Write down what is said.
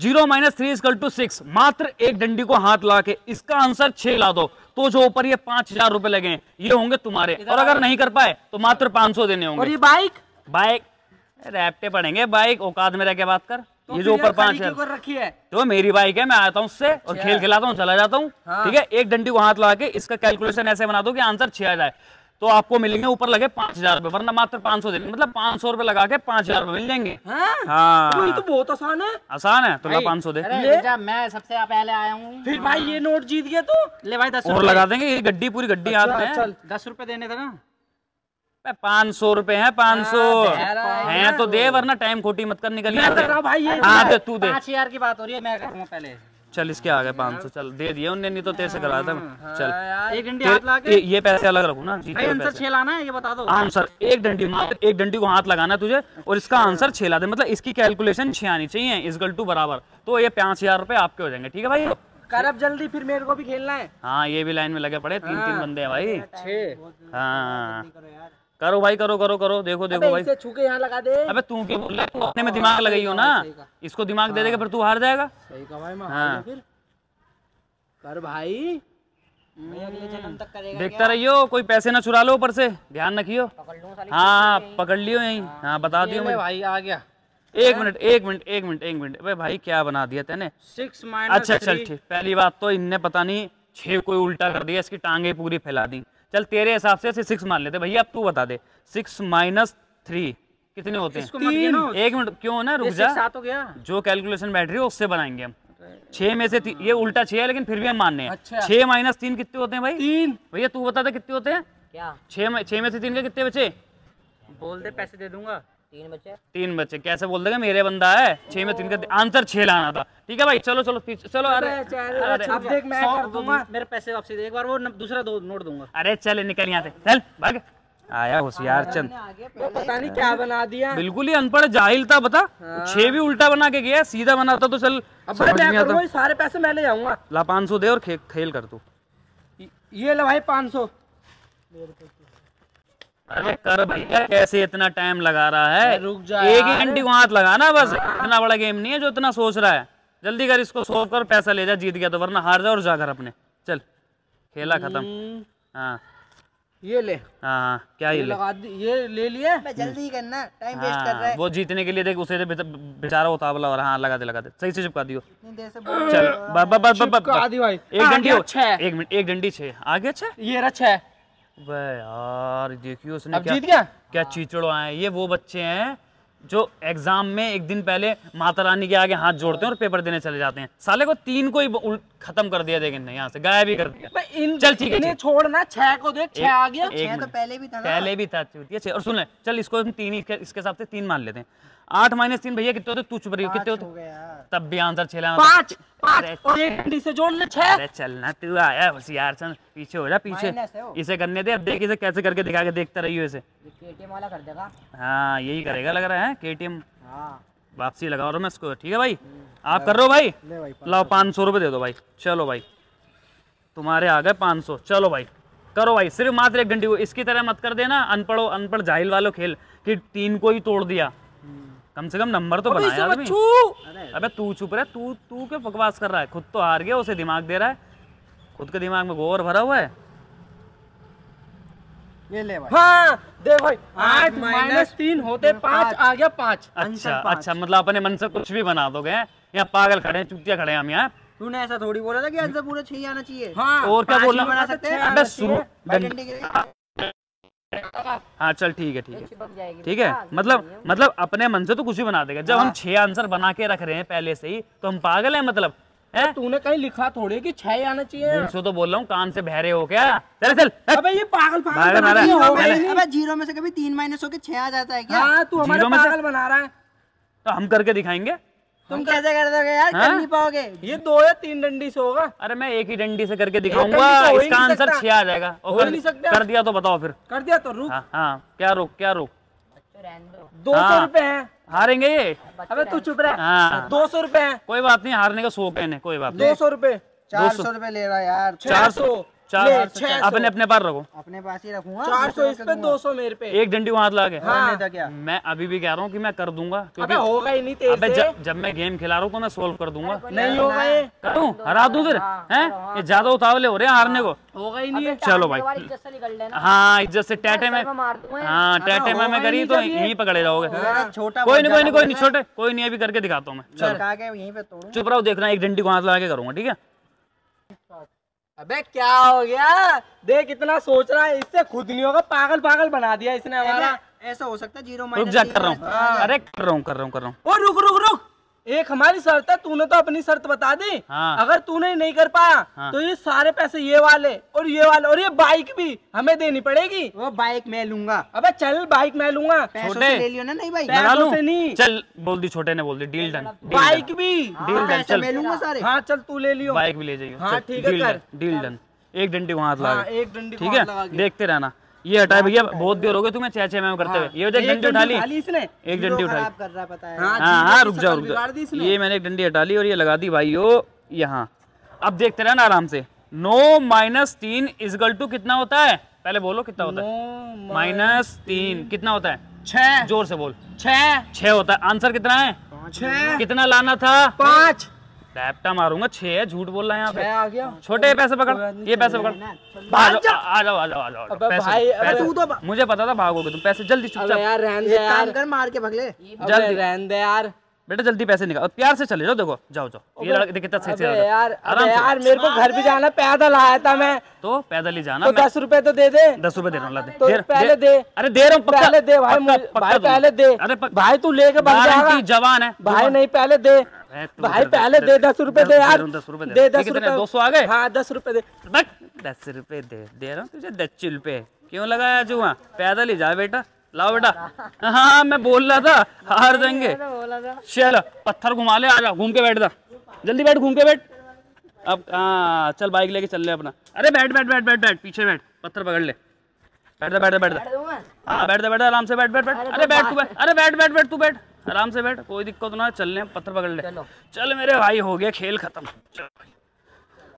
Zero minus three equal to six मात्र एक डंडी को हाथ ला के इसका आंसर छह ला दो तो जो ऊपर ये पांच हजार रुपए लगे ये होंगे तुम्हारे और अगर नहीं कर पाए तो मात्र पांच सौ देने होंगे और ये बाइक बाइक रैपटे पड़ेंगे बाइक औकात में रह के बात कर तो ये जो ऊपर पांच हजार रखी है तो मेरी बाइक है मैं आता हूँ उससे और अच्छा। खेल खिलाता हूँ चला जाता हूँ हाँ। ठीक है एक डंडी को हाथ ला के इसका कैलकुलेशन ऐसे बना दो आंसर छह आ जाए तो आपको मिलेंगे ऊपर लगे पांच हजार रूपए वरना मात्र पांच सौ देने मतलब पांच सौ रूपए लगा के पांच हजार रुपए मिल जाएंगे हाँ, हाँ। तो, तो बहुत आसान है आसान है तो पाँच सौ दे मैं सबसे पहले आया हूँ फिर भाई ये नोट जीत गया तो ले भाई दस और लगा देंगे ये गड्डी पूरी गड्डी अच्छा, हाथ में दस रूपए देने थे पाँच सौ रुपए हाँ, है पाँच सौ है तो दे वरना टाइम खोटी मत कर निकल भाई हाँ तू दे पाँच हजार की बात हो रही है मैं पहले चल इसके आ गए पाँच सौ चल दे दिया उनने नहीं तो तेरे से करा था हाँ चल एक डंडी हाथ लगा के ये पैसे अलग रखू ना जी आंसर छह लाना है ये बता दो आंसर एक डंडी मात्र एक डंडी को हाथ लगाना तुझे और इसका अच्छा। आंसर छह ला दे मतलब इसकी कैलकुलेशन छह आनी चाहिए गल टू बराबर तो ये पांच हजार रुपए आपके हो जाएंगे ठीक है भाई कर अब जल्दी फिर मेरे को भी खेलना है हाँ ये भी लाइन में लगे पड़े तीन तीन हाँ। बंदे हैं भाई छे हाँ करो भाई करो करो करो देखो देखो भाई छू यहाँ लगा दे अबे तू क्यों बोल रहा है अपने में दिमाग हाँ, लगाई हो ना इसको दिमाग दे देगा हाँ। फिर तू हार जाएगा सही कहा भाई हाँ कर भाई हम्म। देखता रहियो कोई पैसे ना चुरा लो ऊपर से ध्यान रखियो हाँ पकड़ हाँ, लियो यही हाँ बता दियो भाई आ गया एक मिनट एक मिनट एक मिनट एक मिनट अबे भाई क्या बना दिया तेने सिक्स अच्छा चल ठीक पहली बात तो इनने पता नहीं छह कोई उल्टा कर दिया इसकी टांगे पूरी फैला दी चल तेरे हिसाब से सिक्स मान लेते भैया अब तू बता दे सिक्स माइनस थ्री कितने होते हैं तीन एक मिनट क्यों ना रुक जा हो गया जो कैलकुलेशन बैठ रही है उससे बनाएंगे हम छह में से ये उल्टा छह है लेकिन फिर भी हम मानने अच्छा। छह माइनस तीन कितने होते हैं भाई तीन भैया तू बता दे कितने होते हैं क्या छह में से तीन के कितने बचे बोल दे पैसे दे दूंगा तीन बच्चे तीन बच्चे कैसे बोल देगा मेरे बंदा है छह में तीन का आंसर छह लाना था ठीक है भाई चलो चलो चलो अरे अब देख मैं कर दूंगा मेरे पैसे वापसी एक बार वो दूसरा दो नोट दूंगा अरे चल निकल यहाँ से चल भाग आया होशियार हाँ, चंद पता नहीं क्या बना दिया बिल्कुल ही अनपढ़ जाहिल था बता हाँ। छह भी उल्टा बना के गया सीधा बनाता तो चल अब मैं सारे पैसे मैं ले जाऊंगा ला पाँच सौ दे और खेल कर तू ये लाई भाई पाँच सौ अरे कर भैया कैसे इतना टाइम लगा रहा है रुक जाए एक ही घंटी को हाथ लगाना बस इतना बड़ा गेम नहीं है जो इतना सोच रहा है जल्दी कर इसको सोच कर पैसा ले जा जीत गया तो वरना हार जा और जा अपने चल खेला खत्म हम्म। हाँ। ये ले आ, हाँ, हाँ, क्या ये, ये ले ये ले लिया जल्दी करना टाइम वेस्ट कर रहा है वो जीतने के लिए देख उसे तो बेचारा उतावला और हाँ लगा दे सही से चिपका दियो चल बस बस बस बस एक डंडी छह अच्छा एक मिनट एक डंडी छह आगे छह अच्छा ये रहा छह यार देखियो उसने क्या, जीत गया क्या चीचड़ो आए ये वो बच्चे हैं जो एग्जाम में एक दिन पहले माता रानी के आगे हाथ जोड़ते हैं और पेपर देने चले जाते हैं साले को तीन को ही खत्म कर दिया देखें यहाँ से गायब ही कर दिया इन चल ठीक है छोड़ना छह को देख छह आ गया एक तो पहले भी था पहले भी था अच्छा, और सुन ले चल इसको हम तीन इसके हिसाब से तीन मान लेते हैं आठ माइनस तीन भैया कितने तू चुप रही कितने होते तब भी आंसर छह पाँच और एक से जोड़ ले छह अरे चलना तू आया चल पीछे हो जा पीछे इसे करने दे अब देख इसे कैसे करके दिखा के देखता रही हो इसे केटीएम वाला कर देगा हाँ यही करेगा लग रहा है केटीएम हाँ वापसी लगा रहा मैं इसको ठीक है भाई आप कर रहे हो भाई, लाओ पाँच सौ रुपये दे दो भाई चलो भाई तुम्हारे आ गए पाँच सौ चलो भाई करो भाई सिर्फ मात्र एक घंटे को इसकी तरह मत कर देना अनपढ़ अनपढ़ जाहिल वालों खेल कि तीन को ही तोड़ दिया कम से कम नंबर तो बनाया यार अबे तू चुप रहा तू तू क्यों बकवास कर रहा है खुद तो हार गया उसे दिमाग दे रहा है खुद के दिमाग में गोबर भरा हुआ है ये ले भाई हाँ दे भाई आठ माइनस तीन होते पाँच आ गया पाँच अच्छा पाँच। अच्छा मतलब अपने मन से कुछ भी बना दोगे यहाँ पागल खड़े हैं चुटिया खड़े हैं हम यहाँ तूने ऐसा थोड़ी बोला था कि आंसर पूरा छह आना चाहिए हाँ और क्या बोलना बना सकते हैं अबे शुरू हाँ चल ठीक है ठीक है ठीक है मतलब मतलब अपने मन से तो कुछ भी बना देगा जब हम हाँ। छह आंसर बना के रख रहे हैं पहले से ही तो हम पागल हैं मतलब है तो तूने कहीं लिखा थोड़े कि छह आना चाहिए तो बोल रहा हूँ कान से बहरे हो क्या दरअसल अबे ये पागल पागल बना रहा अबे जीरो में से कभी तीन माइनस होके छह आ जाता है क्या हाँ, तू हमारे पागल बना रहा है तो हम करके दिखाएंगे तुम कैसे कर दोगे यार कर हाँ? नहीं पाओगे ये दो या तीन डंडी से होगा अरे मैं एक ही डंडी से करके दिखाऊंगा इसका आंसर छह आ जाएगा और कर दिया तो बताओ फिर कर दिया तो रुक हाँ, हाँ क्या रोक क्या रोक दो सौ हाँ। रूपए है हारेंगे ये अबे तू चुप रहा है हाँ। दो सौ रूपए है कोई बात नहीं हारने का शौक है कोई बात नहीं दो सौ रूपए चार सौ रूपए ले रहा है यार चार सौ चार अपने अपने पास रखो अपने पास ही रखूंगा चार सौ इस पे दो सौ मेरे पे एक डंडी हाथ लागे हाँ। मैं अभी भी कह रहा हूँ कि मैं कर दूंगा क्योंकि होगा ही नहीं तेरे जब, जब मैं गेम खिला रहा हूँ तो मैं सोल्व कर दूंगा नहीं होगा करूँ हरा दूँ फिर हाँ, है हाँ, हाँ। ये ज्यादा उतावले हो रहे हैं हारने को होगा ही नहीं चलो भाई हाँ इज्जत से टैटे में हाँ टैटे में मैं करी तो यहीं पकड़े जाओगे कोई नहीं कोई नहीं कोई नहीं छोटे कोई नहीं अभी करके दिखाता हूँ मैं चलो चुप रहा हूँ देखना एक डंडी को हाथ लगा के करूंगा ठीक है अबे क्या हो गया देख इतना सोच रहा है इससे खुद नहीं होगा पागल पागल बना दिया इसने हमारा ऐसा हो सकता है जीरो रुक जा कर रहा हूँ अरे कर रहा हूँ कर रहा हूँ कर रहा हूँ रुक रुक रुक एक हमारी शर्त है तूने तो अपनी शर्त बता दी हाँ। अगर तूने नहीं कर पाया हाँ। तो ये सारे पैसे ये वाले और ये वाले और ये बाइक भी हमें देनी पड़ेगी वो बाइक मैं लूंगा अबे चल बाइक मैं लूंगा छोटे ले लियो ना नहीं भाई पैसों से नहीं चल बोल दी छोटे ने बोल दी डील डन बाइक भी डील हाँ, डन चल मैं लूंगा सारे हाँ चल तू ले लियो बाइक भी ले जाइयो हाँ ठीक है डील डन एक डंडी वहाँ एक डंडी ठीक है देखते रहना ये हटाए भैया बहुत देर हो गए तुम्हें चेचे छह में करते हुए ये हाँ, एक डंडी उठा ली इसने एक डंडी उठा हाँ हाँ, हाँ रुक जाओ रुक जाओ ये मैंने एक डंडी हटा ली और ये लगा दी भाई यहाँ अब देखते रहे ना आराम से नो माइनस तीन इजगल टू कितना होता है पहले बोलो कितना होता है माइनस तीन कितना होता है छ जोर से बोल छ छह होता है आंसर कितना है छ कितना लाना था पाँच रैप्टा मारूंगा छे है झूठ बोल रहा है यहाँ पे आ गया छोटे पैसे पकड़ ये पैसे पकड़ भाग जाओ आ जाओ आ जाओ आ जाओ पैसे तू तो मुझे पता था भागोगे तुम पैसे जल्दी चुपचाप यार रहने दे यार काम कर मार के भाग ले जल्दी रहने दे यार बेटा जल्दी पैसे निकाल प्यार से चले जाओ देखो जाओ जाओ ये लड़के कितना सही यार यार मेरे को घर भी जाना पैदल आया था मैं तो पैदल ही जाना तो दस रुपए तो दे दे दस रुपए दे रहा हूँ तो पहले दे अरे दे रहा हूँ पहले दे भाई भाई पहले दे अरे भाई तू लेके जवान है भाई नहीं पहले दे भाई पहले दे दस रुपए दे यार दस रुपए दे दस रुपए दो सौ आ गए हाँ दस रुपए दे दस रुपए दे दे रहा हूँ तुझे दस रुपए क्यों लगाया जुआ पैदल ही जा बेटा लाओ बेटा हाँ मैं बोल रहा था हार देंगे चल पत्थर घुमा ले आ जा घूम के बैठ जा जल्दी बैठ घूम के बैठ अब हाँ चल बाइक लेके चल ले अपना अरे बैठ बैठ बैठ बैठ बैठ पीछे बैठ पत्थर पकड़ ले बैठ जा बैठ जा बैठ जा हाँ बैठ जा बैठ आराम से बैठ बैठ बैठ अरे बैठ तू बैठ अरे बैठ बैठ बैठ तू बैठ आराम से बैठ कोई दिक्कत ना चल ले पत्थर पकड़ ले चल मेरे भाई हो गया खेल खत्म चल